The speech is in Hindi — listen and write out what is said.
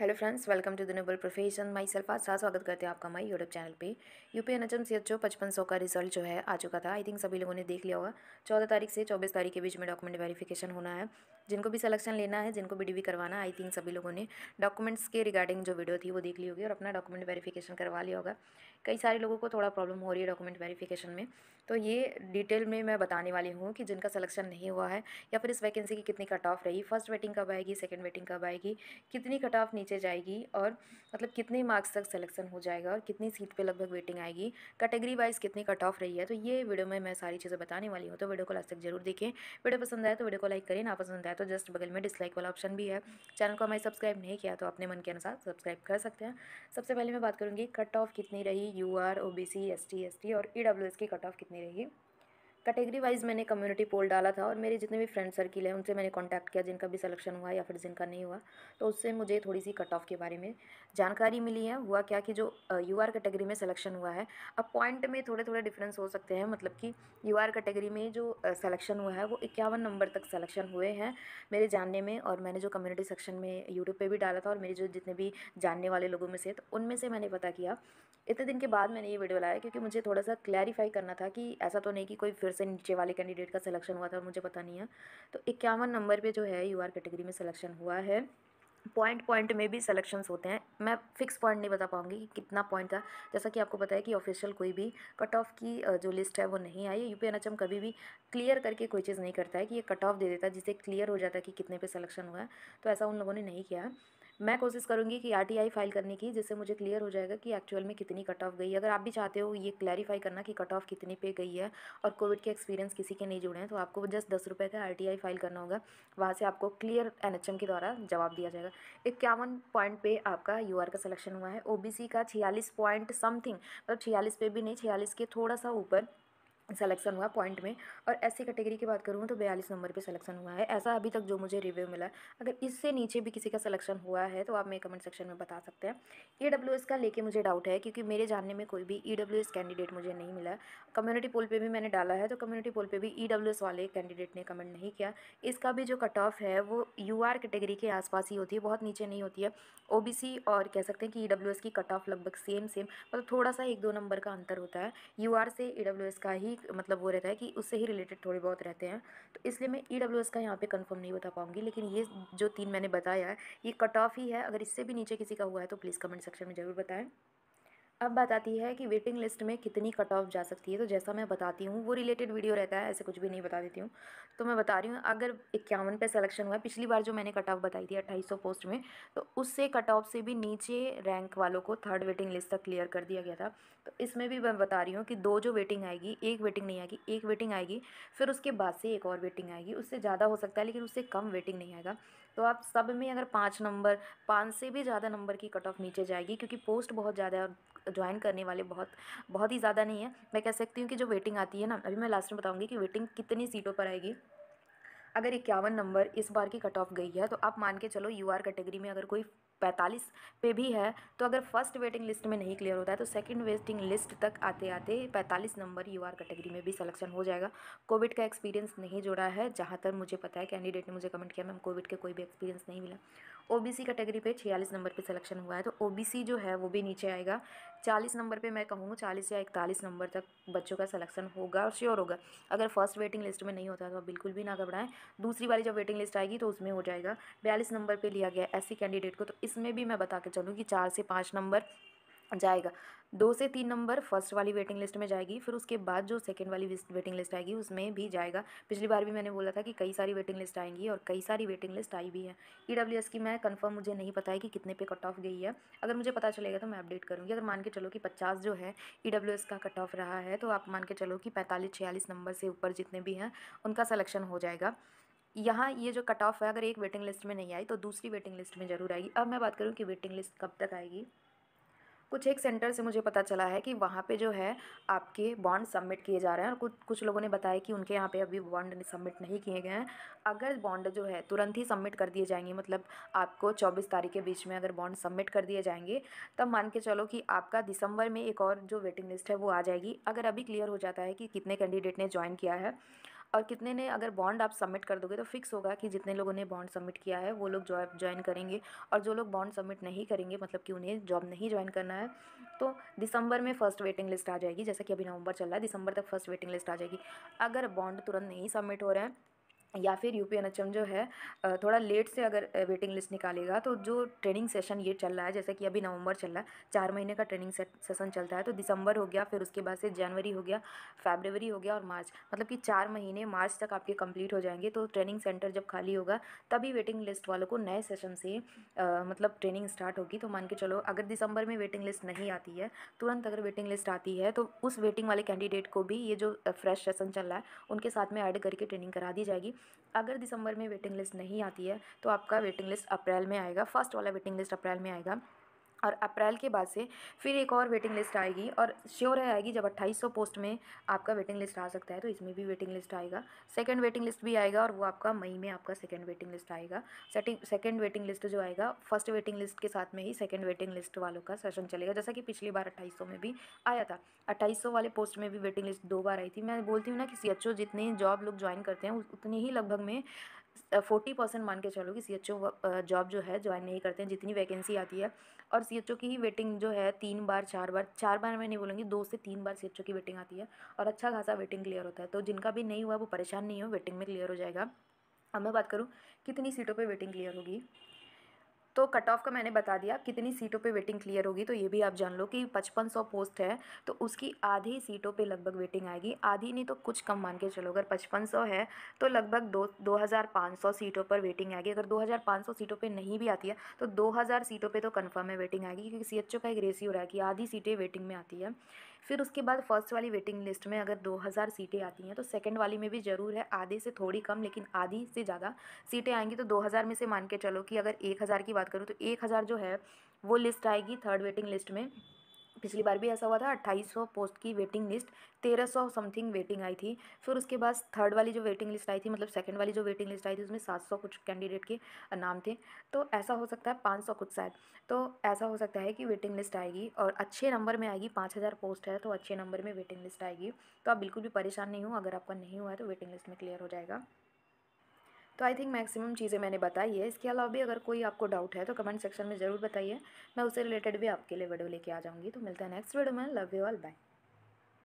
hello friends welcome to the noble profession myself आज स्वागत करते हैं आपका माई यूट्यूब चैनल पे UP M C H O पचपन सौ का रिजल्ट जो है आ चुका था आई थिंक सभी लोगों ने देख लिया होगा चौदह तारीख से चौबीस तारीख के बीच में डॉक्यूमेंट वेरिफिकेशन होना है जिनको भी सिलेक्शन लेना है जिनको बी करवाना आई थिंक सभी लोगों ने डॉक्यूमेंट्स के रिगार्डिंग जो वीडियो थी वो देख ली होगी और अपना डॉक्यूमेंट वेरिफिकेशन करवा लिया होगा कई सारे लोगों को थोड़ा प्रॉब्लम हो रही है डॉक्यूमेंट वेरिफिकेशन में तो ये डिटेल में मैं बताने वाली हूँ कि जिनका सिलेक्शन नहीं हुआ है या फिर इस वैकेंसी की कितनी कट ऑफ रही फर्स्ट वेटिंग कब आएगी सेकेंड वेटिंग कब आएगी कितनी कट ऑफ नीचे जाएगी और मतलब कितने मार्क्स तक सिलेक्शन हो जाएगा और कितनी सीट पे लगभग वेटिंग आएगी कैटेगरी वाइज कितनी कट ऑफ रही है तो ये वीडियो में मैं सारी चीज़ें बताने वाली हूँ तो वीडियो को लास्ट तक जरूर देखें वीडियो पसंद आए तो वीडियो को लाइक करें ना पसंद आए तो जस्ट बगल में डिसलाइक वाला ऑप्शन भी है चैनल को हमें सब्सक्राइब नहीं किया तो अपने मन के अनुसार सब्सक्राइब कर सकते हैं सबसे पहले मैं बात करूँगी कट ऑफ कितनी रही U R O B C S T S T और ई डब्ल्यू एस की कट ऑफ कितनी रही कैटेगरी वाइज मैंने कम्युनिटी पोल डाला था और मेरे जितने भी फ्रेंड सर्किल हैं उनसे मैंने कांटेक्ट किया जिनका भी सिलेक्शन हुआ या फिर जिनका नहीं हुआ तो उससे मुझे थोड़ी सी कट ऑफ के बारे में जानकारी मिली है हुआ क्या कि जो यू आर कैटेगरी में सिलेक्शन हुआ है अब पॉइंट में थोड़े थोड़े डिफरेंस हो सकते हैं मतलब कि यू आर कैटेगरी में जो सलेक्शन हुआ है वो इक्यावन नंबर तक सलेक्शन हुए हैं मेरे जानने में और मैंने जो कम्युनिटी सेक्शन में यूट्यूब पर भी डाला था और मेरे जो जितने भी जानने वाले लोगों में से तो उनमें से मैंने पता किया इतने दिन के बाद मैंने ये वीडियो लाया क्योंकि मुझे थोड़ा सा क्लैरिफाई करना था कि ऐसा तो नहीं कि कोई फिर से नीचे वाले कैंडिडेट का सिलेक्शन हुआ था और मुझे पता नहीं है तो इक्यावन नंबर पे जो है यू आर कैटेगरी में सिलेक्शन हुआ है पॉइंट पॉइंट में भी सिलेक्शंस होते हैं मैं फिक्स पॉइंट नहीं बता पाऊँगी कि कितना पॉइंट था जैसा कि आपको पता है कि ऑफिशियल कोई भी कट ऑफ की जो लिस्ट है वो नहीं आई है यू पी कभी भी क्लियर करके कोई चीज़ नहीं करता है कि ये कट ऑफ दे देता है जिससे क्लियर हो जाता है कि कितने पे सिलेक्शन हुआ है तो ऐसा उन लोगों ने नहीं किया है मैं कोशिश करूँगी कि आर फाइल करने की जिससे मुझे क्लियर हो जाएगा कि एक्चुअल में कितनी कट ऑफ गई है अगर आप भी चाहते हो ये क्लैरिफाई करना कि कट ऑफ कितनी पे गई है और कोविड के एक्सपीरियंस किसी के नहीं जुड़े हैं तो आपको जस्ट दस रुपये का आर फाइल करना होगा वहाँ से आपको क्लियर एन के द्वारा जवाब दिया जाएगा इक्यावन पॉइंट पे आपका यू का सलेक्शन हुआ है ओ का छियालीस पॉइंट समथिंग मतलब छियालीस पे भी नहीं छियालीस के थोड़ा सा ऊपर सलेक्शन हुआ पॉइंट में और एस सी कैटेगरी की बात करूँ तो बयालीस नंबर पे सलेक्शन हुआ है ऐसा अभी तक जो मुझे रिव्यू मिला अगर इससे नीचे भी किसी का सलेक्शन हुआ है तो आप मेरे कमेंट सेक्शन में बता सकते हैं ई डब्ल्यू एस का लेके मुझे डाउट है क्योंकि मेरे जानने में कोई भी ई डब्ल्यू एस कैंडिडेट मुझे नहीं मिला कम्युनिटी पोल पर भी मैंने डाला है तो कम्युनिटी पोल पर भी ई डब्ल्यू एस वाले कैंडिडेट ने कमेंट नहीं किया इसका भी जो कट ऑफ है वो यू आर कैटेगरी के आसपास ही होती है बहुत नीचे नहीं होती है ओ बी सी और कह सकते हैं कि ई डब्ल्यू एस की कट ऑफ लगभग सेम सेम मतलब थोड़ा सा एक दो नंबर का अंतर होता है यू आर से ई डब्ल्यू एस का ही मतलब वो रहता है कि उससे ही रिलेटेड थोड़े बहुत रहते हैं तो इसलिए मैं ई डब्ल्यू एस का यहाँ पे कंफर्म नहीं बता पाऊँगी लेकिन ये जो तीन मैंने बताया है ये कट ऑफ ही है अगर इससे भी नीचे किसी का हुआ है तो प्लीज़ कमेंट सेक्शन में ज़रूर बताएँ अब बात आती है कि वेटिंग लिस्ट में कितनी कट ऑफ जा सकती है तो जैसा मैं बताती हूँ वो रिलेटेड वीडियो रहता है ऐसे कुछ भी नहीं बता देती हूँ तो मैं बता रही हूँ अगर इक्यावन पे सिलेक्शन हुआ है पिछली बार जो मैंने कट ऑफ बताई थी अट्ठाईस पोस्ट में तो उससे कट ऑफ से भी नीचे रैंक वालों को थर्ड वेटिंग लिस्ट तक क्लियर कर दिया गया था तो इसमें भी मैं बता रही हूँ कि दो जो वेटिंग आएगी एक वेटिंग नहीं आएगी एक वेटिंग आएगी फिर उसके बाद से एक और वेटिंग आएगी उससे ज़्यादा हो सकता है लेकिन उससे कम वेटिंग नहीं आएगा तो आप सब में अगर पाँच नंबर पाँच से भी ज़्यादा नंबर की कट ऑफ नीचे जाएगी क्योंकि पोस्ट बहुत ज़्यादा ज्वाइन करने वाले बहुत बहुत ही ज़्यादा नहीं है मैं कह सकती हूँ कि जो वेटिंग आती है ना अभी मैं लास्ट में बताऊँगी कि वेटिंग कितनी सीटों पर आएगी अगर इक्यावन नंबर इस बार की कट ऑफ गई है तो आप मान के चलो यू आर कैटेगरी में अगर कोई पैंतालीस पे भी है तो अगर फर्स्ट वेटिंग लिस्ट में नहीं क्लियर होता है तो सेकंड वेटिंग लिस्ट तक आते आते पैंतालीस नंबर यू आर कैटेगरी में भी सिलेक्शन हो जाएगा कोविड का एक्सपीरियंस नहीं जुड़ा है जहाँ तक मुझे पता है कैंडिडेट ने मुझे कमेंट किया मैम कोविड के कोई भी एक्सपीरियंस नहीं मिला ओबीसी कैटेगरी पे छियालीस नंबर पे सिलेक्शन हुआ है तो ओबीसी जो है वो भी नीचे आएगा चालीस नंबर पे मैं कहूँगा चालीस या इकतालीस नंबर तक बच्चों का सिलेक्शन होगा और श्योर होगा अगर फर्स्ट वेटिंग लिस्ट में नहीं होता तो बिल्कुल भी ना घबराएं दूसरी वाली जब वेटिंग लिस्ट आएगी तो उसमें हो जाएगा बयालीस नंबर पर लिया गया ऐसी कैंडिडेट को तो इसमें भी मैं बता के चलूँ कि चार से पाँच नंबर जाएगा दो से तीन नंबर फर्स्ट वाली वेटिंग लिस्ट में जाएगी फिर उसके बाद जो सेकंड वाली वेटिंग लिस्ट आएगी उसमें भी जाएगा पिछली बार भी मैंने बोला था कि कई सारी वेटिंग लिस्ट आएंगी और कई सारी वेटिंग लिस्ट आई भी है ई e की मैं कंफर्म मुझे नहीं पता है कि कितने पे कट ऑफ गई है अगर मुझे पता चलेगा तो मैं अपडेट करूँगी अगर मान के चलो कि पचास जो है ई e का कट ऑफ रहा है तो आप मान के चलो कि पैंतालीस छियालीस नंबर से ऊपर जितने भी हैं उनका सलेक्शन हो जाएगा यहाँ ये जो कट ऑफ है अगर एक वेटिंग लिस्ट में नहीं आई तो दूसरी वेटिंग लिस्ट में ज़रूर आएगी अब मैं बात करूँ कि वेटिंग लिस्ट कब तक आएगी कुछ एक सेंटर से मुझे पता चला है कि वहाँ पे जो है आपके बॉन्ड सबमिट किए जा रहे हैं और कुछ कुछ लोगों ने बताया कि उनके यहाँ पे अभी बॉन्ड सबमिट नहीं किए गए हैं अगर बॉन्ड जो है तुरंत ही सबमिट कर दिए जाएंगे मतलब आपको चौबीस तारीख के बीच में अगर बॉन्ड सबमिट कर दिए जाएंगे तब मान के चलो कि आपका दिसंबर में एक और जो वेटिंग लिस्ट है वो आ जाएगी अगर अभी क्लियर हो जाता है कि कितने कैंडिडेट ने ज्वाइन किया है और कितने ने अगर बॉन्ड आप सबमिट कर दोगे तो फिक्स होगा कि जितने लोगों ने बॉन्ड सबमिट किया है वो लोग ज्वाइन करेंगे और जो लोग बॉन्ड सबमिट नहीं करेंगे मतलब कि उन्हें जॉब नहीं ज्वाइन करना है तो दिसंबर में फर्स्ट वेटिंग लिस्ट आ जाएगी जैसा कि अभी नवंबर चल रहा है दिसंबर तक फर्स्ट वेटिंग लिस्ट आ जाएगी अगर बॉन्ड तुरंत नहीं सबमिट हो रहे हैं या फिर U P N H M जो है थोड़ा लेट से अगर वेटिंग लिस्ट निकालेगा तो जो ट्रेनिंग सेशन ये चल रहा है जैसे कि अभी नवंबर चल रहा है चार महीने का ट्रेनिंग सेशन चलता है तो दिसंबर हो गया फिर उसके बाद से जनवरी हो गया फेबरवरी हो गया और मार्च मतलब कि चार महीने मार्च तक आपके कंप्लीट हो जाएंगे तो ट्रेनिंग सेंटर जब खाली होगा तभी वेटिंग लिस्ट वालों को नए सेशन से आ, मतलब ट्रेनिंग स्टार्ट होगी तो मान के चलो अगर दिसंबर में वेटिंग लिस्ट नहीं आती है तुरंत अगर वेटिंग लिस्ट आती है तो उस वेटिंग वाले कैंडिडेट को भी ये जो फ्रेश सेशन चल रहा है उनके साथ में ऐड करके ट्रेनिंग करा दी जाएगी अगर दिसंबर में वेटिंग लिस्ट नहीं आती है तो आपका वेटिंग लिस्ट अप्रैल में आएगा फर्स्ट वाला वेटिंग लिस्ट अप्रैल में आएगा और अप्रैल के बाद से फिर एक और वेटिंग लिस्ट आएगी और श्योर है आएगी जब 2800 पोस्ट में आपका वेटिंग लिस्ट आ सकता है तो इसमें भी वेटिंग लिस्ट आएगा सेकंड वेटिंग लिस्ट भी आएगा और वो आपका मई में आपका सेकंड वेटिंग लिस्ट आएगा सेटिंग सेकंड वेटिंग लिस्ट जो आएगा फर्स्ट वेटिंग लिस्ट के साथ में ही सेकेंड वेटिंग लिस्ट वालों का सेशन चलेगा जैसा कि पिछली बार अट्ठाईस में भी आया था अट्ठाईस वाले पोस्ट में भी वेटिंग लिस्ट दो बार आई थी मैं बोलती हूँ ना कि सी जितने जॉब लोग ज्वाइन करते हैं उतने ही लगभग में फ़ोर्टी परसेंट मान के चलो कि सी एच ओ जॉब जो है ज्वाइन नहीं करते हैं जितनी वैकेंसी आती है और सी एच ओ की ही वेटिंग जो है तीन बार चार बार चार बार मैं नहीं बोलूँगी दो से तीन बार सी एच ओ की वेटिंग आती है और अच्छा खासा वेटिंग क्लियर होता है तो जिनका भी नहीं हुआ वो परेशान नहीं हो वेटिंग में क्लियर हो जाएगा अब मैं बात करूँ कितनी सीटों पर वेटिंग क्लियर होगी तो कट ऑफ का मैंने बता दिया कितनी सीटों पे वेटिंग क्लियर होगी तो ये भी आप जान लो कि पचपन सौ पोस्ट है तो उसकी आधी सीटों पे लगभग वेटिंग आएगी आधी नहीं तो कुछ कम मान के चलो अगर पचपन सौ है तो लगभग दो दो हज़ार पाँच सौ सीटों पर वेटिंग आएगी अगर दो हज़ार पाँच सौ सीटों पर नहीं भी आती है तो दो हज़ार सीटों पर तो कन्फर्म है वेटिंग आएगी क्योंकि सी का एक रेसियो रहा है कि आधी सीटें वेटिंग में आती है फिर उसके बाद फर्स्ट वाली वेटिंग लिस्ट में अगर 2000 सीटें आती हैं तो सेकंड वाली में भी ज़रूर है आधे से थोड़ी कम लेकिन आधी से ज़्यादा सीटें आएंगी तो 2000 में से मान के चलो कि अगर 1000 की बात करूँ तो 1000 जो है वो लिस्ट आएगी थर्ड वेटिंग लिस्ट में पिछली बार भी ऐसा हुआ था अट्ठाईस सौ पोस्ट की वेटिंग लिस्ट तेरह सौ समथिंग वेटिंग आई थी फिर उसके बाद थर्ड वाली जो वेटिंग लिस्ट आई थी मतलब सेकंड वाली जो वेटिंग लिस्ट आई थी उसमें सात सौ कुछ कैंडिडेट के नाम थे तो ऐसा हो सकता है पाँच सौ कुछ शायद तो ऐसा हो सकता है कि वेटिंग लिस्ट आएगी और अच्छे नंबर में आएगी पाँच हज़ार पोस्ट है तो अच्छे नंबर में वेटिंग लिस्ट आएगी तो आप बिल्कुल भी परेशान नहीं हो अगर आपका नहीं हुआ है तो वेटिंग लिस्ट में क्लियर हो जाएगा तो आई थिंक मैक्सिमम चीज़ें मैंने बताई है इसके अलावा भी अगर कोई आपको डाउट है तो कमेंट सेक्शन में ज़रूर बताइए मैं उससे रिलेटेड भी आपके लिए वीडियो लेके आ जाऊँगी तो मिलता है नेक्स्ट वीडियो में लव यू ऑल बाय